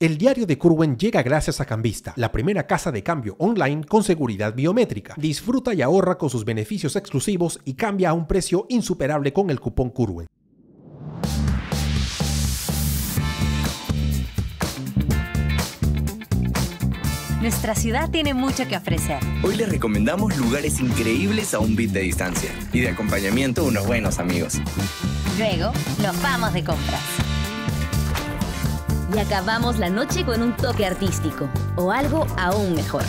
El diario de Curwen llega gracias a Cambista, la primera casa de cambio online con seguridad biométrica. Disfruta y ahorra con sus beneficios exclusivos y cambia a un precio insuperable con el cupón Curwen. Nuestra ciudad tiene mucho que ofrecer. Hoy les recomendamos lugares increíbles a un bit de distancia y de acompañamiento unos buenos amigos. Luego, nos vamos de compras y acabamos la noche con un toque artístico o algo aún mejor.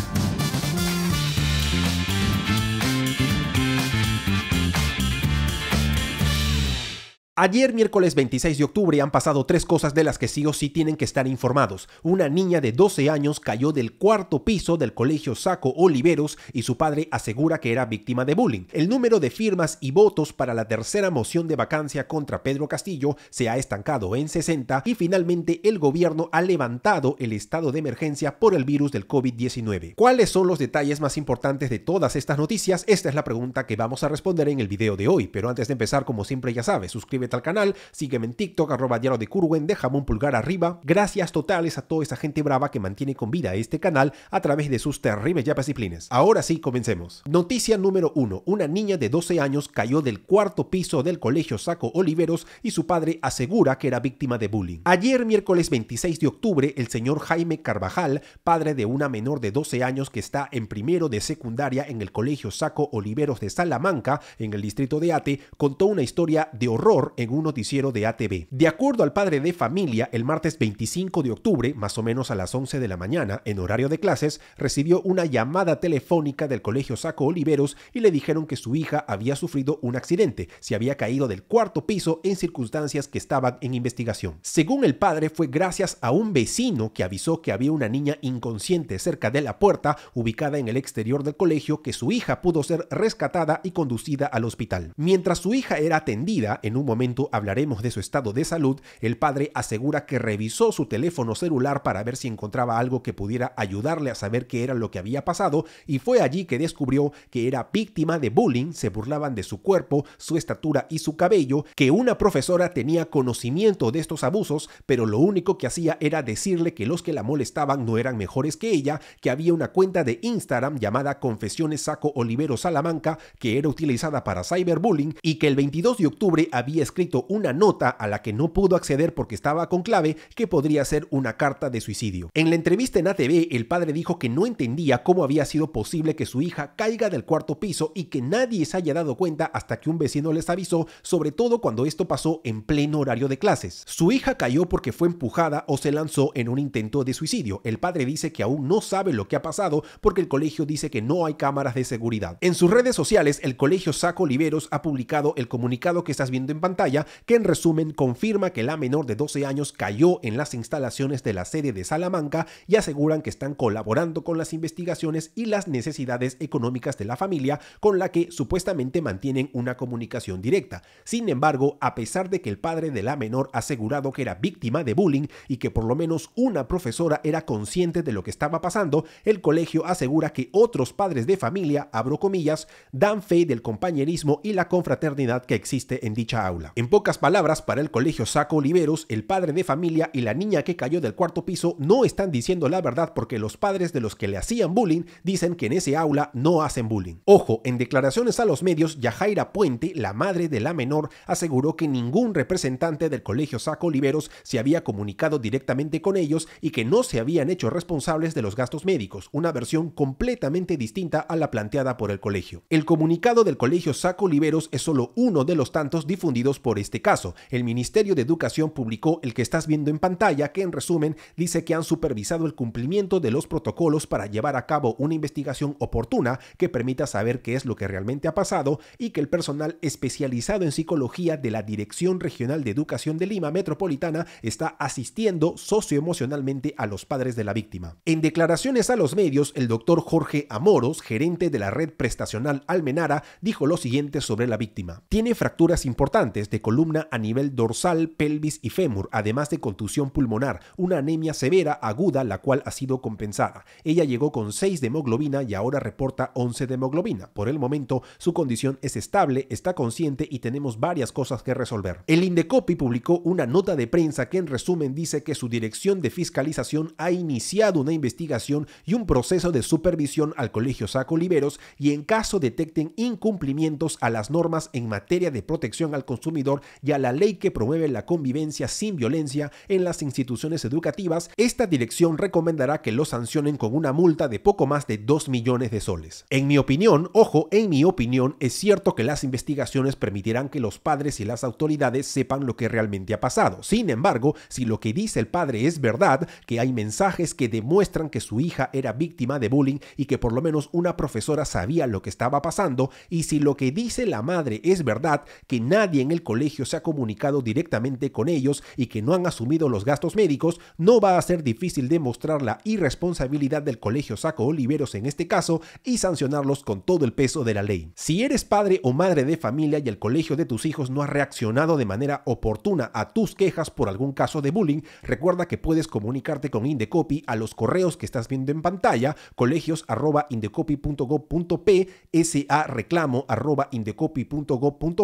Ayer miércoles 26 de octubre han pasado tres cosas de las que sí o sí tienen que estar informados. Una niña de 12 años cayó del cuarto piso del colegio Saco Oliveros y su padre asegura que era víctima de bullying. El número de firmas y votos para la tercera moción de vacancia contra Pedro Castillo se ha estancado en 60 y finalmente el gobierno ha levantado el estado de emergencia por el virus del COVID-19. ¿Cuáles son los detalles más importantes de todas estas noticias? Esta es la pregunta que vamos a responder en el video de hoy, pero antes de empezar como siempre ya sabes, suscríbete al canal, sígueme en TikTok, arroba diario de Curwen, déjame un pulgar arriba. Gracias totales a toda esa gente brava que mantiene con vida este canal a través de sus terribles yapas y Ahora sí, comencemos. Noticia número uno. Una niña de 12 años cayó del cuarto piso del colegio Saco Oliveros y su padre asegura que era víctima de bullying. Ayer, miércoles 26 de octubre, el señor Jaime Carvajal, padre de una menor de 12 años que está en primero de secundaria en el colegio Saco Oliveros de Salamanca, en el distrito de Ate, contó una historia de horror en un noticiero de ATV. De acuerdo al padre de familia, el martes 25 de octubre, más o menos a las 11 de la mañana, en horario de clases, recibió una llamada telefónica del colegio Saco Oliveros y le dijeron que su hija había sufrido un accidente, se había caído del cuarto piso en circunstancias que estaban en investigación. Según el padre, fue gracias a un vecino que avisó que había una niña inconsciente cerca de la puerta, ubicada en el exterior del colegio, que su hija pudo ser rescatada y conducida al hospital. Mientras su hija era atendida, en un momento hablaremos de su estado de salud, el padre asegura que revisó su teléfono celular para ver si encontraba algo que pudiera ayudarle a saber qué era lo que había pasado y fue allí que descubrió que era víctima de bullying, se burlaban de su cuerpo, su estatura y su cabello, que una profesora tenía conocimiento de estos abusos, pero lo único que hacía era decirle que los que la molestaban no eran mejores que ella, que había una cuenta de Instagram llamada Confesiones Saco Olivero Salamanca que era utilizada para cyberbullying y que el 22 de octubre había escrito una nota a la que no pudo acceder porque estaba con clave que podría ser una carta de suicidio. En la entrevista en ATV, el padre dijo que no entendía cómo había sido posible que su hija caiga del cuarto piso y que nadie se haya dado cuenta hasta que un vecino les avisó, sobre todo cuando esto pasó en pleno horario de clases. Su hija cayó porque fue empujada o se lanzó en un intento de suicidio. El padre dice que aún no sabe lo que ha pasado porque el colegio dice que no hay cámaras de seguridad. En sus redes sociales, el colegio Saco Oliveros ha publicado el comunicado que estás viendo en pantalla que en resumen confirma que la menor de 12 años cayó en las instalaciones de la sede de Salamanca y aseguran que están colaborando con las investigaciones y las necesidades económicas de la familia con la que supuestamente mantienen una comunicación directa. Sin embargo, a pesar de que el padre de la menor ha asegurado que era víctima de bullying y que por lo menos una profesora era consciente de lo que estaba pasando, el colegio asegura que otros padres de familia, abro comillas, dan fe del compañerismo y la confraternidad que existe en dicha aula. En pocas palabras, para el colegio Saco Oliveros, el padre de familia y la niña que cayó del cuarto piso no están diciendo la verdad porque los padres de los que le hacían bullying dicen que en ese aula no hacen bullying. Ojo, en declaraciones a los medios, Yajaira Puente, la madre de la menor, aseguró que ningún representante del colegio Saco Oliveros se había comunicado directamente con ellos y que no se habían hecho responsables de los gastos médicos, una versión completamente distinta a la planteada por el colegio. El comunicado del colegio Saco Oliveros es solo uno de los tantos difundidos por este caso. El Ministerio de Educación publicó el que estás viendo en pantalla, que en resumen dice que han supervisado el cumplimiento de los protocolos para llevar a cabo una investigación oportuna que permita saber qué es lo que realmente ha pasado y que el personal especializado en psicología de la Dirección Regional de Educación de Lima Metropolitana está asistiendo socioemocionalmente a los padres de la víctima. En declaraciones a los medios, el doctor Jorge Amoros, gerente de la red prestacional Almenara, dijo lo siguiente sobre la víctima. Tiene fracturas importantes, de columna a nivel dorsal, pelvis y fémur, además de contusión pulmonar, una anemia severa aguda la cual ha sido compensada. Ella llegó con 6 de hemoglobina y ahora reporta 11 de hemoglobina. Por el momento, su condición es estable, está consciente y tenemos varias cosas que resolver. El Indecopi publicó una nota de prensa que en resumen dice que su dirección de fiscalización ha iniciado una investigación y un proceso de supervisión al Colegio Saco Liberos y en caso detecten incumplimientos a las normas en materia de protección al consumidor y a la ley que promueve la convivencia sin violencia en las instituciones educativas, esta dirección recomendará que lo sancionen con una multa de poco más de 2 millones de soles. En mi opinión, ojo, en mi opinión, es cierto que las investigaciones permitirán que los padres y las autoridades sepan lo que realmente ha pasado. Sin embargo, si lo que dice el padre es verdad, que hay mensajes que demuestran que su hija era víctima de bullying y que por lo menos una profesora sabía lo que estaba pasando, y si lo que dice la madre es verdad, que nadie en el colegio se ha comunicado directamente con ellos y que no han asumido los gastos médicos, no va a ser difícil demostrar la irresponsabilidad del colegio Saco Oliveros en este caso y sancionarlos con todo el peso de la ley. Si eres padre o madre de familia y el colegio de tus hijos no ha reaccionado de manera oportuna a tus quejas por algún caso de bullying, recuerda que puedes comunicarte con Indecopy a los correos que estás viendo en pantalla, colegios.indecopy.gov.p,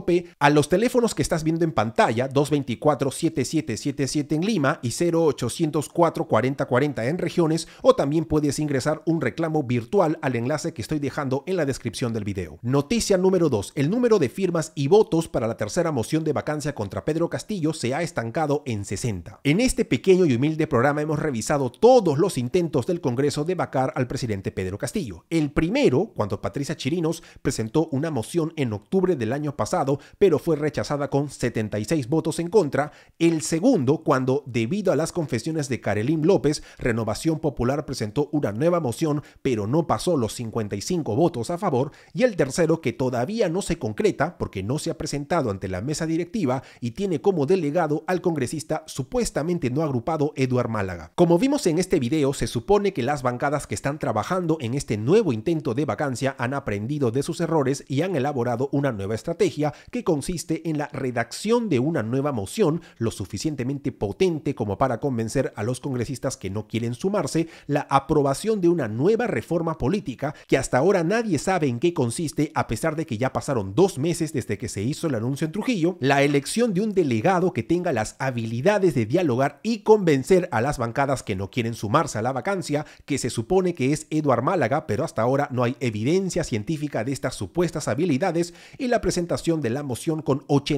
p a los teléfonos que estás viendo en pantalla, 224-7777 en Lima y 0804-4040 en regiones, o también puedes ingresar un reclamo virtual al enlace que estoy dejando en la descripción del video. Noticia número 2. El número de firmas y votos para la tercera moción de vacancia contra Pedro Castillo se ha estancado en 60. En este pequeño y humilde programa hemos revisado todos los intentos del Congreso de vacar al presidente Pedro Castillo. El primero, cuando Patricia Chirinos presentó una moción en octubre del año pasado, pero fue rechazada con 76 votos en contra, el segundo cuando, debido a las confesiones de Karelim López, Renovación Popular presentó una nueva moción pero no pasó los 55 votos a favor, y el tercero que todavía no se concreta porque no se ha presentado ante la mesa directiva y tiene como delegado al congresista supuestamente no agrupado Eduard Málaga. Como vimos en este video, se supone que las bancadas que están trabajando en este nuevo intento de vacancia han aprendido de sus errores y han elaborado una nueva estrategia que consiste en la redacción de una nueva moción lo suficientemente potente como para convencer a los congresistas que no quieren sumarse, la aprobación de una nueva reforma política que hasta ahora nadie sabe en qué consiste a pesar de que ya pasaron dos meses desde que se hizo el anuncio en Trujillo, la elección de un delegado que tenga las habilidades de dialogar y convencer a las bancadas que no quieren sumarse a la vacancia, que se supone que es Eduard Málaga, pero hasta ahora no hay evidencia científica de estas supuestas habilidades, y la presentación de la moción con 80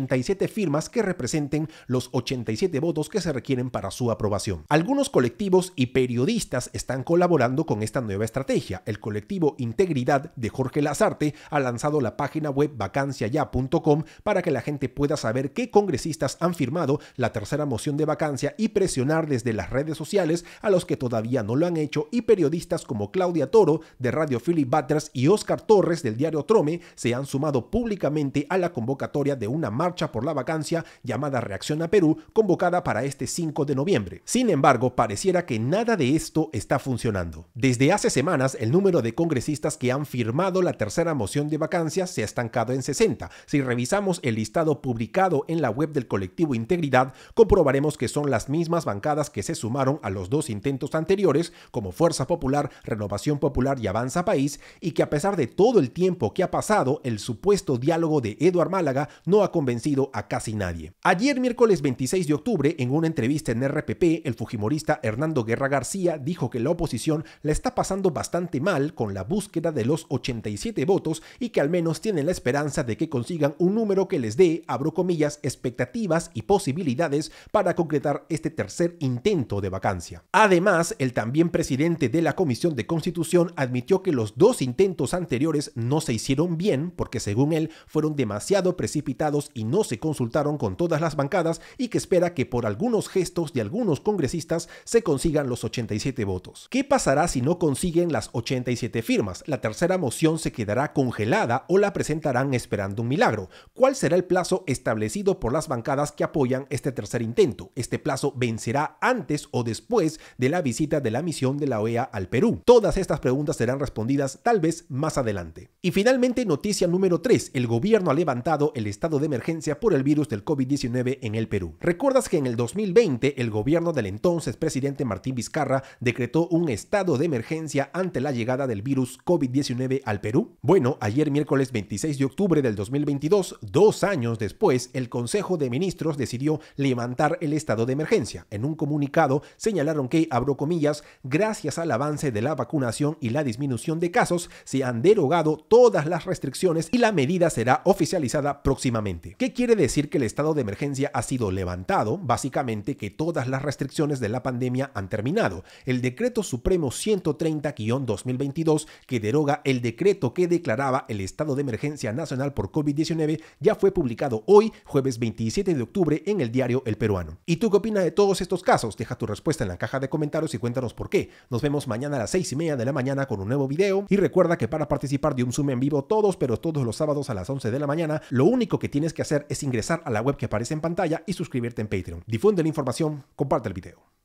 firmas que representen los 87 votos que se requieren para su aprobación. Algunos colectivos y periodistas están colaborando con esta nueva estrategia. El colectivo Integridad de Jorge Lazarte ha lanzado la página web vacanciaya.com para que la gente pueda saber qué congresistas han firmado la tercera moción de vacancia y presionar desde las redes sociales a los que todavía no lo han hecho y periodistas como Claudia Toro de Radio Philip Butters y Oscar Torres del diario Trome se han sumado públicamente a la convocatoria de una marcha marcha por la vacancia llamada Reacción a Perú, convocada para este 5 de noviembre. Sin embargo, pareciera que nada de esto está funcionando. Desde hace semanas, el número de congresistas que han firmado la tercera moción de vacancia se ha estancado en 60. Si revisamos el listado publicado en la web del colectivo Integridad, comprobaremos que son las mismas bancadas que se sumaron a los dos intentos anteriores, como Fuerza Popular, Renovación Popular y Avanza País, y que a pesar de todo el tiempo que ha pasado, el supuesto diálogo de Eduard Málaga no ha convencido sido a casi nadie. Ayer miércoles 26 de octubre, en una entrevista en RPP, el fujimorista Hernando Guerra García dijo que la oposición la está pasando bastante mal con la búsqueda de los 87 votos y que al menos tienen la esperanza de que consigan un número que les dé, abro comillas, expectativas y posibilidades para concretar este tercer intento de vacancia. Además, el también presidente de la Comisión de Constitución admitió que los dos intentos anteriores no se hicieron bien porque según él fueron demasiado precipitados y no se consultaron con todas las bancadas y que espera que por algunos gestos de algunos congresistas se consigan los 87 votos. ¿Qué pasará si no consiguen las 87 firmas? ¿La tercera moción se quedará congelada o la presentarán esperando un milagro? ¿Cuál será el plazo establecido por las bancadas que apoyan este tercer intento? ¿Este plazo vencerá antes o después de la visita de la misión de la OEA al Perú? Todas estas preguntas serán respondidas tal vez más adelante. Y finalmente, noticia número 3. El gobierno ha levantado el estado de emergencia por el virus del COVID-19 en el Perú. ¿Recuerdas que en el 2020 el gobierno del entonces presidente Martín Vizcarra decretó un estado de emergencia ante la llegada del virus COVID-19 al Perú? Bueno, ayer miércoles 26 de octubre del 2022, dos años después, el Consejo de Ministros decidió levantar el estado de emergencia. En un comunicado señalaron que, abro comillas, gracias al avance de la vacunación y la disminución de casos, se han derogado todas las restricciones y la medida será oficializada próximamente. ¿Qué quiere decir que el estado de emergencia ha sido levantado? Básicamente que todas las restricciones de la pandemia han terminado. El decreto supremo 130-2022 que deroga el decreto que declaraba el estado de emergencia nacional por COVID-19 ya fue publicado hoy, jueves 27 de octubre, en el diario El Peruano. ¿Y tú qué opinas de todos estos casos? Deja tu respuesta en la caja de comentarios y cuéntanos por qué. Nos vemos mañana a las 6 y media de la mañana con un nuevo video y recuerda que para participar de un Zoom en vivo todos, pero todos los sábados a las 11 de la mañana, lo único que tienes que es ingresar a la web que aparece en pantalla y suscribirte en Patreon. Difunde la información, comparte el video.